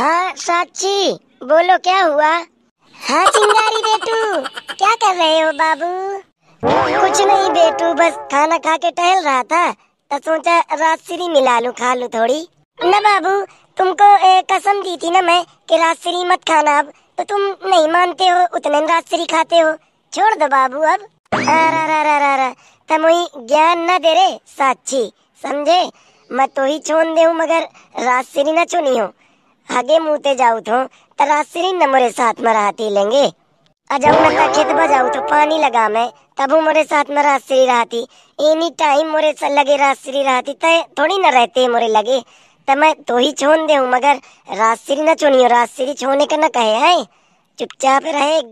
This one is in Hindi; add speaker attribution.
Speaker 1: हाँ साक्षी बोलो क्या हुआ हाँ चिंगारी बेटू क्या कर रहे हो बाबू कुछ नहीं बेटू बस खाना खा के टहल रहा था तो सोचा राजश्री मिला लू खा लू थोड़ी न बाबू तुमको ए, कसम दी थी ना मैं कि राजश्री मत खाना अब तो तुम नहीं मानते हो उतने राजश्री खाते हो छोड़ दो बाबू अब तमुई ज्ञान न दे रे साक्षी समझे मैं तो ही छोड़ दे मगर राजश्री न छुनी हूँ आगे मुते जाऊ तो तरासरी न मोरे साथ में रहती लेंगे अजऊ न खेत बजाऊ तो पानी लगा मैं तब मोरे साथ में रास्त्री रहती एनी टाइम मोरे से लगे रास्त्री रहती तय थोड़ी न रहते मोरे लगे तो मैं तो ही छोन दे मगर रास्त्री न चुनियो रास्त्री छोने का न कहे है चुपचाप रहे